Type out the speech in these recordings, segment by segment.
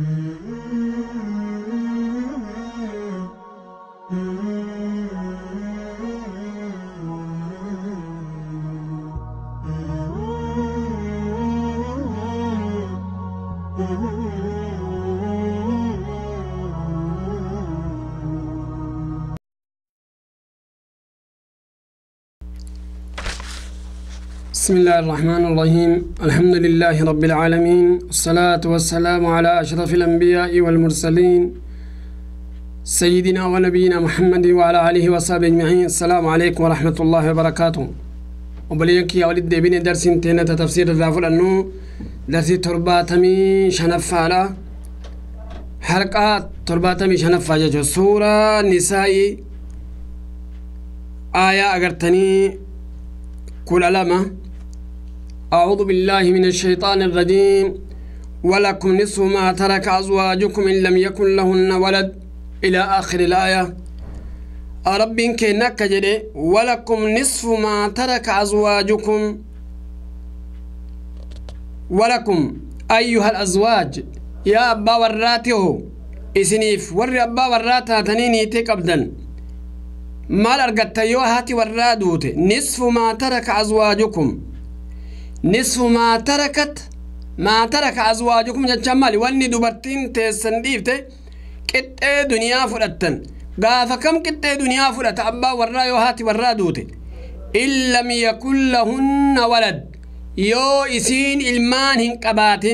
Mm-hmm. بسم الله الرحمن الرحيم الحمد لله رب العالمين والصلاة والسلام على أشرف الأنبياء والمرسلين سيدنا ونبينا محمد وعلى آله وصحبه أجمعين السلام عليكم ورحمة الله وبركاته وبليك يا ولد بين درس تينة تفسير الرافل أنه درس ترباتمي شنفة على حركات ترباتمي شنفة سورة نسائي آية أغرتني كل علامة أعوذ بالله من الشيطان الرجيم ولكم نصف ما ترك أزواجكم إن لم يكن لهن ولد إلى آخر الآية ربين كينك جدي ولكم نصف ما ترك أزواجكم ولكم أيها الأزواج يا أبا وراته إسنيف ور أبا وراته تنيني تكبدا مال لرقت يوهاتي ورادوتي نصف ما ترك أزواجكم نصف ما تركت ما ترك أزواجكم جتشمالي واني دوبرتين تيسن ديفته كتة دنيا فرأتن غافة كم كتة دنيا فرأت أبا ورى يوهاتي ورى دوتي إن لم يكن لهن ولد يو إسين إلمان هن هنكبات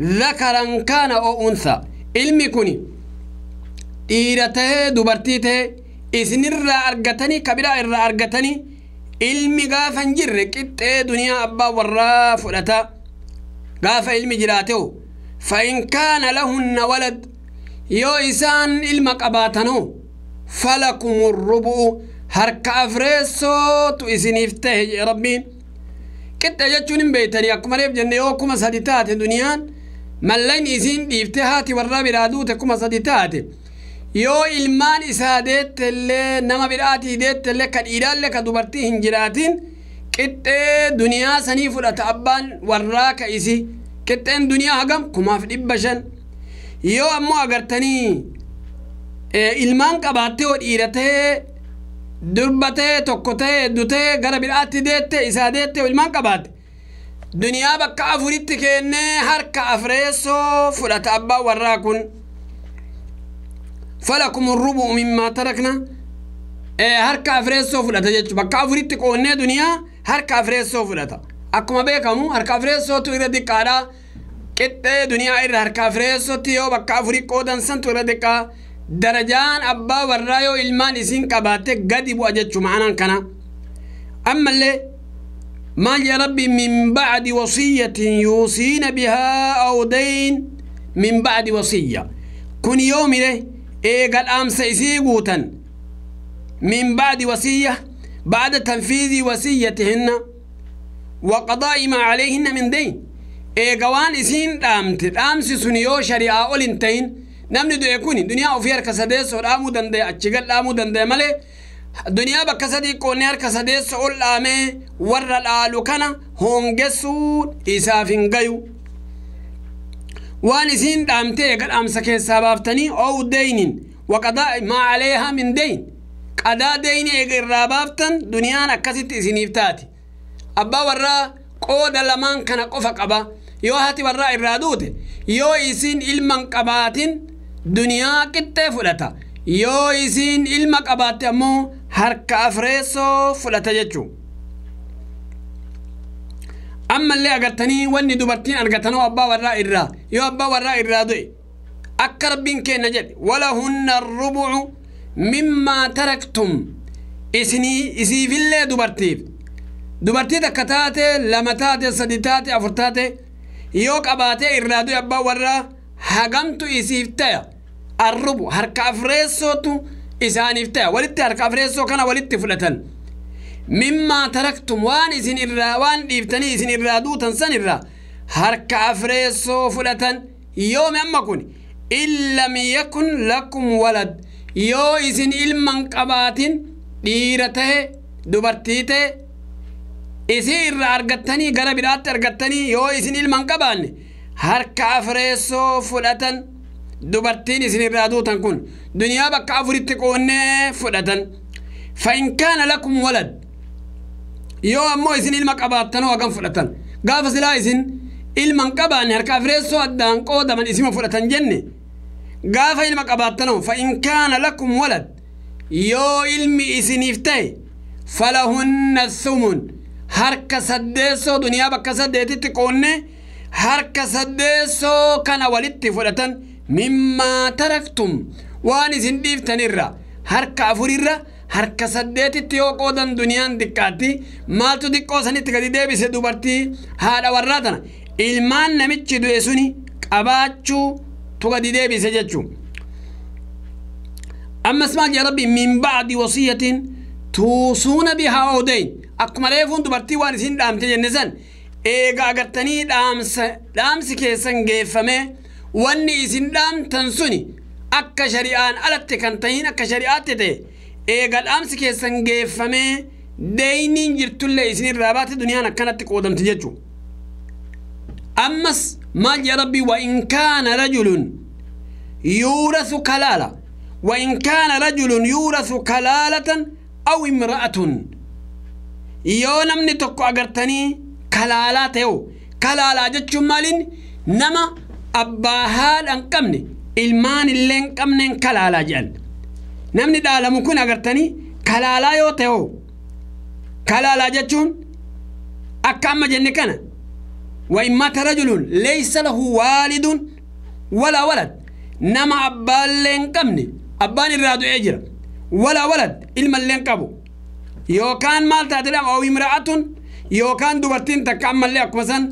ذكرا كان أو أنثى إلمي كوني إيرته دوبرتيته إسن الرأرقتني كبيرا الرأرقتني ilmi gaafa hin jirre qixxee duniyaa abbaa warraa fudhata gaafa ilmi jiraateho فإن كان لهن ولد يو إسان إلمك أباتنو فلكم الربع هرك أفريسو تو إسنيف تهج ربين كنت يجون بيتني أكما ريب جنة يو كما صديتات دنيان ملين إسين ديفتهاتي والرابي رادوت كما صديتاتي يو إلمان إسادت اللي نما برآتي ديت اللي كد إيران اللي كدوبرتي هنجراتين كتة دنيا سنيفو لتعبان وراك إسي كتة دنيا هقم كماف إبباشن يو أمو أغرتني إلمان كباتي وإيرته دربته توكته دوته غرا برآتي ديت إسادت وإلمان كبات دنيا بكافوريت كيني هر كافريسو فلتعبان وراكون فلكم الربع مما تركنا harka afree soo fudhata jechuudha bakka afuritti qoonnee duniyaa harka afree soo fudhata akkuma beekamu harka afree sootu irra xiqqaadha qixxee duniyaa irra harka afree sootti yoo bakka afurii qoodan santu irra xiqqaa darajaan abbaa warraa yoo ilmaan isin qabaatte gadi bu'a jechuudha ma'anaan kana ammallee maal yaa rabbi min ba'di wasiyyatin yuusiina bihaa awdayn min ba'di wasiyya kun yoo mire أم سيسي سيقوتا من بعد وصية بعد تنفيذ وصيتهن وقضاء ما عليهن من دين إيقوان إسين رامت رامس سنيو شريعة أولنتين نمني دو يكوني دنيا أوفير كسادس ورامو دندي أتشغل رامو دندي مالي دنيا بكسادي كونير كسادس ورامي ورالآلو كان هونجسو إسافين غيو وان زين دامتي قد امسك سبب تني او دينين وقضاء ما عليها من دين قضاء دين اغير رابطن دنيا نكست زينيفتات ابا ورا قود لمان كان قف قبا يو هاتي ورا الرادود يو يسين المن قباتن دنيا كتفلتا يو يسين المقبات مو هر كافريسو فلتجو أما اللي أقتني وني دوبرتين أقتنوا أبا وراء إرّا يو أبا وراء إرّا ذي أقرب منك نجد ولهن الربع مما تركتم إسني إسي في الله دوبرتيف دوبرتيف كتاتة لمتاتة صديتاتة أفرتاتة يوك أباتة إرّا ذي أبا وراء هجمت إسي في الربع هركافريسو تو إساني في كان ولدت mimmaa taraktum waan isin irraa waan dhiiftanii isin irraa duutan san irraa harka afreessoo fudhatan yoomi amma kun in lam yakun lakum walad yoo isin ilman qabaatin dhiira tahe dubartii tahe isii irraa argattanii gara biraatti argattanii yoo isin ilman qabaanne harka afreessoo fudhatan dubartiin isin irraa duutan kun duniyaa bakka afuritti qoonnee fudhatan fa in kaana lakum walad yoo ammoo isin ilma qabaattan hoo hagam fudhatan gaafa silaa isin ilman qabaanne harka afireessoo addaan qoodaman isima fudhatan jenne gaafa ilma qabaattan hoo fa in kaana lakum walad yoo ilmi isiniif ta'e falahunna sumun harka saddeessoo duniyaa bakka saddeetitti qoonne harka saddeessoo kana walitti fudhatan mimmaa taraktum waan isin dhiiftanirra harka afurirra harka saddeetitti yoo qoodan duniyaan xiqqaatti maaltu xiqqoo sanitti gadi deebise dubartii haadha warraa tana ilmaan namichi du'e suni qabaachuu tu gadi deebise jechuudha. أمس ما يا ربي من بعد وصية توصون بها أو دين أكما ليفون دبرتي وانسين دامت جنسان إيغا أغرتني دامس دامس كيسان جيفمي واني إسين دام تنسوني أكا شريعان ألت كنتين أكا شريعات تي eega dhaamsi keessan geeffamee deeyniin jirtullee isinirraa baate duniyaan akkanatti qoodamti jechu ammas maal jee rabbii wa in kaana yuurasu kalaala wa in kaana rajulun yuurasu kalaalatan aw imra'atun yoo namni tokko agartanii kalaalaa ta'ew kalaalaa jechuun maalin nama abbaa haadhan qabne ilmaan illee hin qabneen kalaalaa jedhan namni dhaalamu kun agartanii kalaalaa yoo ta'e kalaalaa jechuun akka amma jenne kana وإمات ليس له والد ولا ولد نما أبان لين قمني أبان الرادو أجر ولا ولد إلما لين يو كان مال تاتلام أو امرأة يو كان دوبرتين تكامل لك مثلا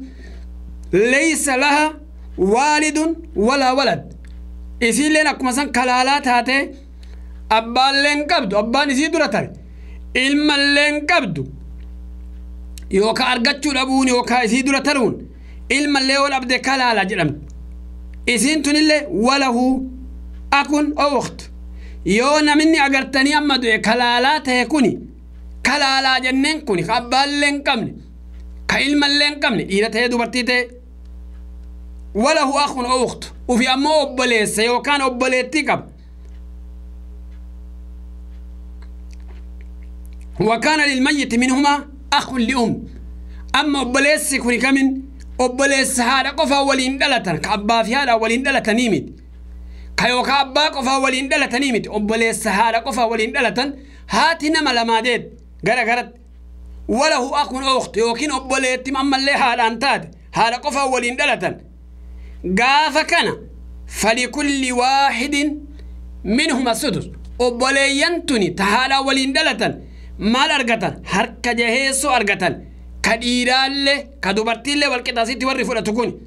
ليس لها والد ولا ولد إسي لين أكمسان كلالات هاتي abbaallee hin qabdu abbaan isii dura tabe ilmallee hin qabdu yookaan argachuu dhabuun yookaan isii dura taruun ilmallee ol abdee kalaala jedhamti isiin tunillee walahu akun ooktu yoo namni agartanii amma du'e kalaalaa ta'e kuni kalaalaa jenneen kuni ka abbaallee hin qabne ka ilmallee hin qabne dhiira ta'e dubartii ta'e walahu akun ooktu ufi ammoo obboleessa yookaan obboleettii qaba وكان للميت منهما أخ لأم أما أبليس كوريكامين أبليس هذا قفا ولين دلتن كأبا في هذا ولين دلتن نيمت كيو كأبا قفا ولين دلتن نيمت أبليس هذا قفا ولين دلتن هاتي نما لما ديد غرا غرت وله أخ أخت يوكين أبليت أما اللي هذا أنتاد هذا قفا ولين دلتن غافا كان فلكل واحد منهما سدس تني تهالا ولين دلتن مال أرغتان هر كجهيسو أرغتان كديران لي كدوبرتين لي والكتاسي توري فلتكون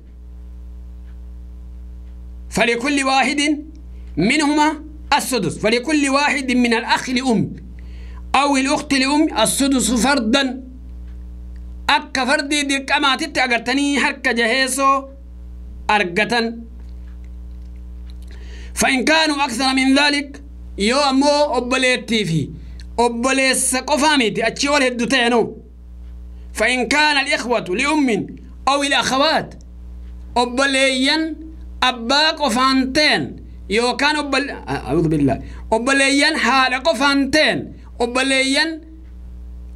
فلكل واحد منهما السدس فلكل واحد من الأخ لأم أو الأخت لأم السدس فردا أك فردي ديك أما تتعقرتني هر كجهيسو أرغتان فإن كانوا أكثر من ذلك يوم أبليت فيه obboleessa qofaa miti achii ol فإن كان الإخوة لأم أو إلى أخوات أبليا أباك وفانتين يو كان أبل أعوذ بالله أبليا حالك وفانتين أبليا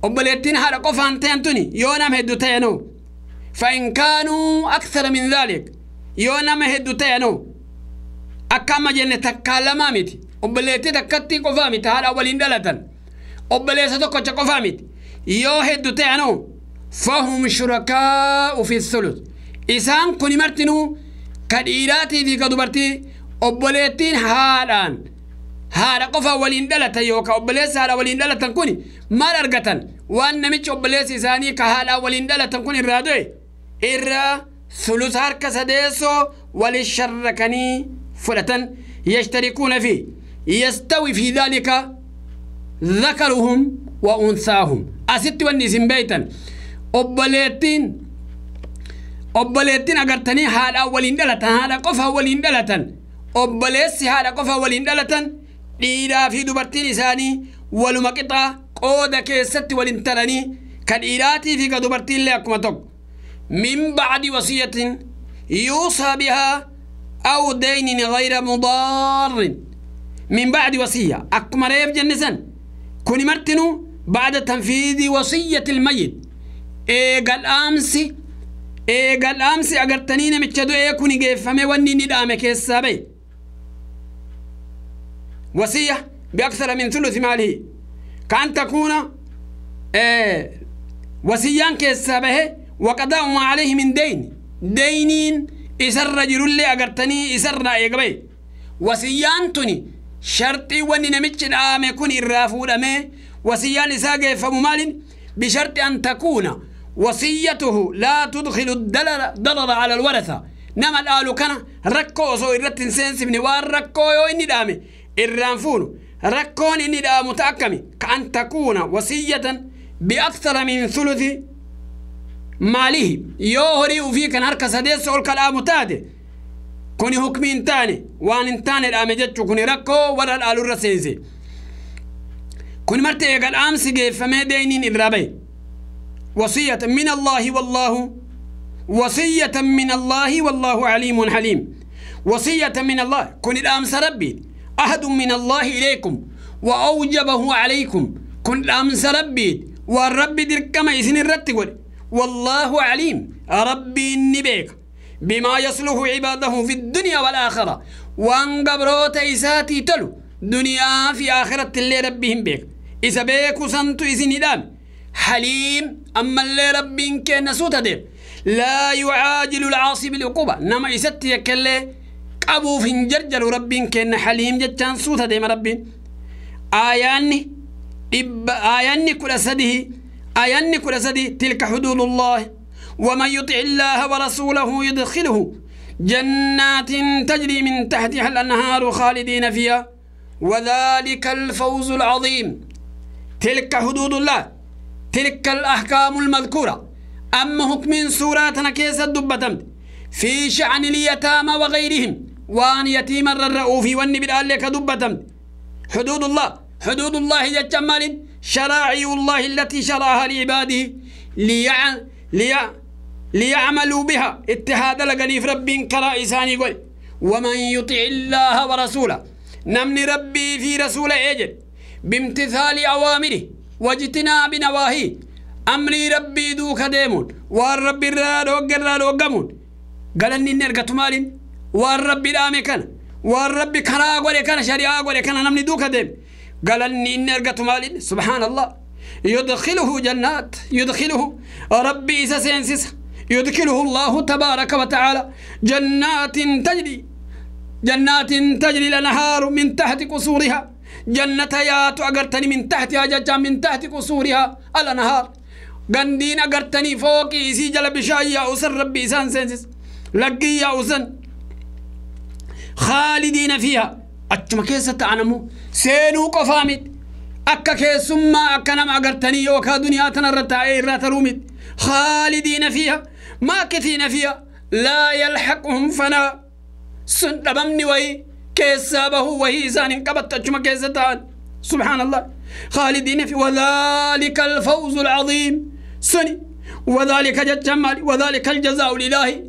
أبليتين حالك وفانتين توني يو نام هدوتينو فإن كانوا أكثر من ذلك يو نام هدوتينو أكما جنة تكالما ميتي أبليتي تكتي قفامي تهال أولين دلتن obboleessa tokkocha qofaamiti yoo heddu ta'anu fahum shurakaa'u fi sulus isaan kun martinuu ka dhiiraatii fi ka dubartii obboleettiin haadhaan haadha qofa waliin dhalatan yookaan obboleessa haadha waliin dhalatan kun maal argatan waan namichi obboleessi isaanii ka haadhaa waliin dhalatan kun irraa du'e irraa sulus harka sadeessoo walii sharrakanii fudhatan yashtarikuuna fi yastawi fi daalika ذكرهم وأنثاهم أستي والنسين بيتا أبليتين أبليتين أغرتني هاد أولين دلتا هاد قف أولين دلتا أبليسي هاد قف أولين دلتا ديرا في دبرتين إساني ولمكتا قودة كيست والانترني كديراتي في كدبرتين لأكمتك من بعد وصية يوصى بها أو دين غير مضار من بعد وصية أكمل يفجن نسان كوني مرتنو بعد تنفيذ وصية الميت إيه إيه قال قال إيقا الأمس إيقا الأمس أقرتني نمتشدو إيكوني قيفامي واني ندامي كيسابي وصية بأكثر من ثلث ماله كأن تكون إيه وصيا كيسابه وقضاء ما عليه من دين دينين إسر رجل اللي أجر أقرتني إسر رأي بي وصيان تني شرطي واني نمتش دعامي كون إرافو لامي وسيا نساقه مال بشرط أن تكون وصيته لا تدخل الضرر على الورثة نما الآلو كان ركو سو إرتن سينس من وار ركو يو إني دامي إرانفون ركون إني دامو تأكمي كأن تكون وصية بأكثر من ثلث ماله يوهري وفيك نركس هدي سؤال كلامو تادي كوني hukmi hin وان waan hin taanedhaame jechuu kuni rakkoo warra dhaalurra seense kun marte eegal dhaamsi geeffamee deeyniin irraa وصية من الله والله وصية من الله والله عليم حليم وصية من الله كوني الأمس ربي أحد من الله إليكم وأوجبه عليكم كن الأمس ربي والرب دركما يسن الرتقل والله عليم ربي النبيك بما يصلح عباده في الدنيا والآخرة وان قبروت إساتي تلو دنيا في آخرة اللي ربهم بيك إذا بيكو سنتو إذن هدام حليم أما اللي ربين كان نسوت دير لا يعاجل العاصي بالعقوبة نما إستي يكلي قبو فنجرجل ربين كان حليم جتان سوت دير ربين آياني إب آياني كل سدي آياني كل سدي تلك حدود الله ومن يطع الله ورسوله يدخله جنات تجري من تحتها الأنهار خالدين فيها وذلك الفوز العظيم تلك حدود الله تلك الأحكام المذكورة أما حكم سوراتنا كيس الدبتم في شأن اليتامى وغيرهم وان يتيما الرؤوف والنبي لك دبتم حدود الله حدود الله جمال شرائع الله التي شرعها لعباده ليع ليع ليعملوا بها اتهاد لقنيف ربين كرا إساني قل ومن يطع الله ورسوله نمني ربي في رسول أجل بامتثال أوامره وجتنا بنواهي أمري ربي دوك ديمون والرب ربي الرادوك الرادوكمون قال أني نرقى تمالين والرب الآمي كان والرب ربي كرا قولي كان شريعة قولي كان نمني دوك ديم قال أني نرقى تمالين سبحان الله يدخله جنات يدخله ربي إسا سينسسه يدخله الله تبارك وتعالى جنات تجري جنات تجري لنهار من تحت قصورها يا أجرتني من تحتها ججا من تحت قصورها نهار غندين أجرتني فوقي إسي جلب شايا أسر ربي سان سنسس لقي يا أسن خالدين فيها أجم كيسة أنمو سينو قفامت أكا كيسما أكا نم أجرتني يوكا دنيا تنرتا إيرات خالدين فيها ماكتين فيها لا يلحقهم فنا سنتبم نوي وي كيسابه وهي زان قبت تجمع كيستان سبحان الله خالدين في وذلك الفوز العظيم سني وذلك جمال وذلك الجزاء لله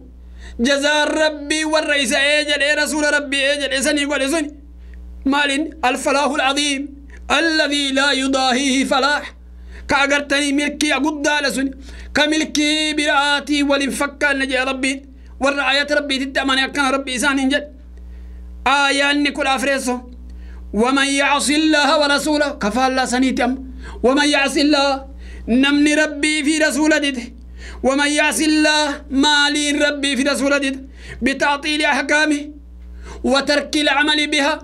جزاء ربي والرئيس اجل إيه رسول ربي اجل إيه سني قول إيه سني مال الفلاح العظيم الذي لا يضاهيه فلاح كاغرتني ملكي أقدا لسني كملكي براتي ولنفكا نجا ربي والرعاية ربي تتأمن يكن ربي إسان إنجد ايا نكول أفريسو ومن يعصي الله ورسوله كفى الله سنيتم ومن يعصي الله نمني ربي في رسول ديته ومن يعصي الله مالين ربي في رسول ديته بتعطيل أحكامه وترك العمل بها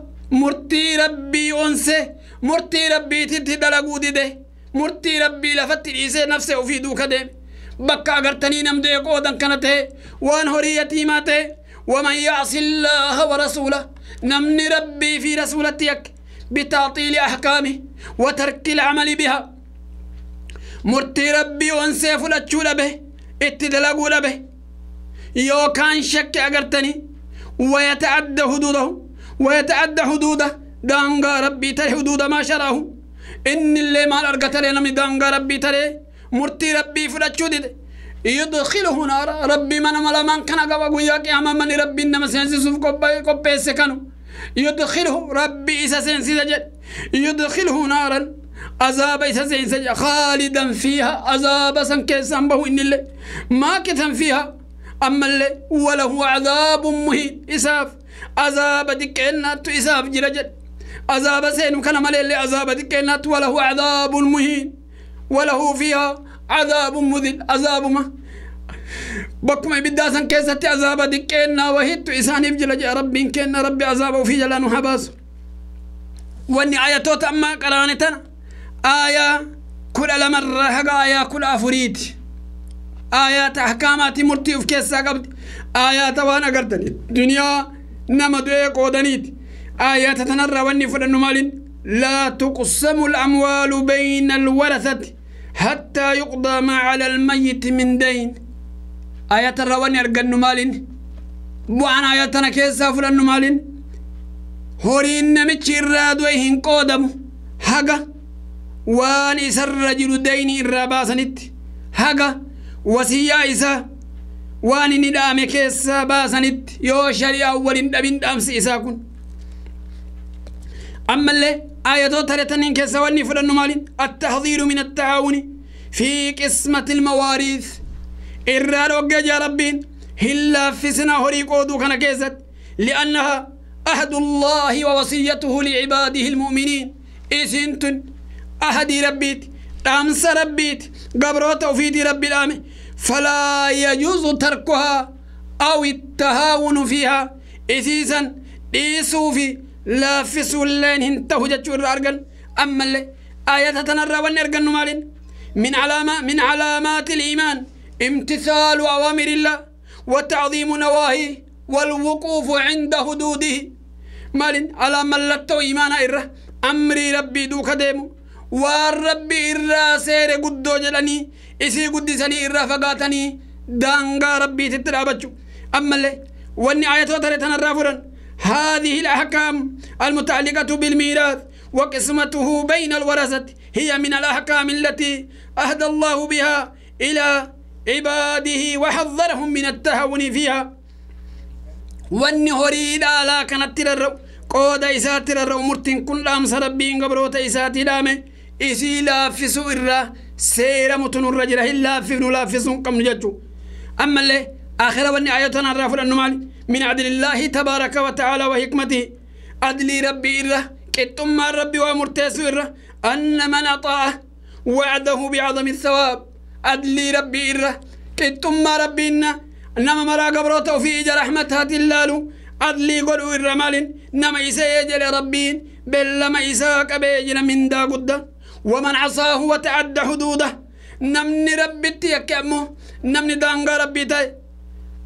مرتي ربي أنسه مرتي ربي تتدلقو ديته مرتي ربي لفت العيسى نفسه في دوكا دي بكا غرتني نمدي قودن كانت وان هوري يتيمات ومن يعص الله ورسوله نمني ربي في رسولتك بتعطيل احكامه وترك العمل بها مرتي ربي وانسيف الاتشول به اتدلقول به يو كان شك اغرتني ويتعدى حدوده ويتعدى حدوده دانغا ربي تر حدود ما شراه إن اللي مال أرقتري نمي دانغا ربي تري مرتي ربي فرشو دي يدخله نار ربي من ملا من كان قبا قويا قياما من ربي إنما سينسيسوف قبا سكنو يدخله ربي إسا سينسيس جد يدخله نارا عذاب إسا سينسيس خالدا فيها عذاب سنكيسا به إن اللي ماكثا فيها أما اللي وله عذاب مهين إساف عذاب دكينا إساف جرجد عذاب سين كان اللي عذاب دكينات وله عذاب مهين وله فيها عذاب مذل عذاب ما بكم بداسن كيست عذاب دكينا وهيت إساني بجلج ربي إن كان ربي عذاب وفي جلانو حباس واني آية توت أما قرانتنا آية كل لمرة حقا آية كل أفريد آيات أحكامات مرتي في كيسة قبل آيات وانا قرتني دنيا نمدوية قودنيت آيات تنرى واني فرن مالين لا تقسم الأموال بين الورثة حتى يقضى ما على الميت من دين آيات الرواني أرقن مالين بوعن آياتنا كيسا فرن مالين هورين نمتش إراد ويهن قودم حقا وان إسر رجل دين إرابا سنت حقا وسيا إسا وان ندام كيسا با سنت يو شري دبين دامس إساكن أما اللي آية ترتنين كسواني فلن مالين التحضير من التعاون في قسمة المواريث إرار يا ربين هلا في سنة هريقودو كان كيست لأنها أهد الله ووصيته لعباده المؤمنين إسنتن أهدي ربيت أمس ربيت قبر وتوفيد رب الآمن فلا يجوز تركها أو التهاون فيها إسيسا في لا في سولين هنته جتشور أرغن أما اللي آياتها تنرى ونرغن مالين من علامة من علامات الإيمان امتثال أوامر الله وتعظيم نواهي والوقوف عند حدوده مالين على ملتو إيمانا إره أمر ربي دوك ديمو وربي إرى سير قدو جلني إسي قدسني إرى فقاتني دانغا ربي تترابتشو أما اللي واني آياتها تنرى فرن هذه الأحكام المتعلقة بالميراث وقسمته بين الورثة هي من الأحكام التي أهدى الله بها إلى عباده وحذرهم من التهون فيها والنهري إذا لا كانت تررو قود إسات تررو مرتين كل أمس ربين قبروت إسات دامي إسي لا فسو إرى سير متن الرجل إلا فبن لا قم نججو أما اللي آخر وني آياتنا الرافر النمالي من عدل الله تبارك وتعالى وحكمته عدل ربي إره كتم ربي ومرتاس إره أن من أطاعه وعده بعظم الثواب عدل ربي إره كتم ربي إنا نما مرا قبرو توفيق رحمة الله اللالو أدلي قلو الرمال نما إسا يجل ربين بل ما إسا كبيجل من دا قد ومن عصاه وتعد حدوده نمني ربي تيكمه نمني دانغ ربي تي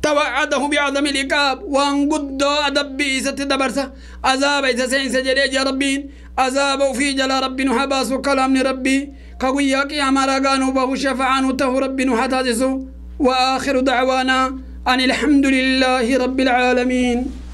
توعده بعظم العقاب وان قد ادب بيست دبرسة عذاب إذا سينس يا ربين عذاب في جل ربي نحباس كلام ربي كي قيام غانو به شفعان وته ربي حتاجسو وآخر دعوانا أن الحمد لله رب العالمين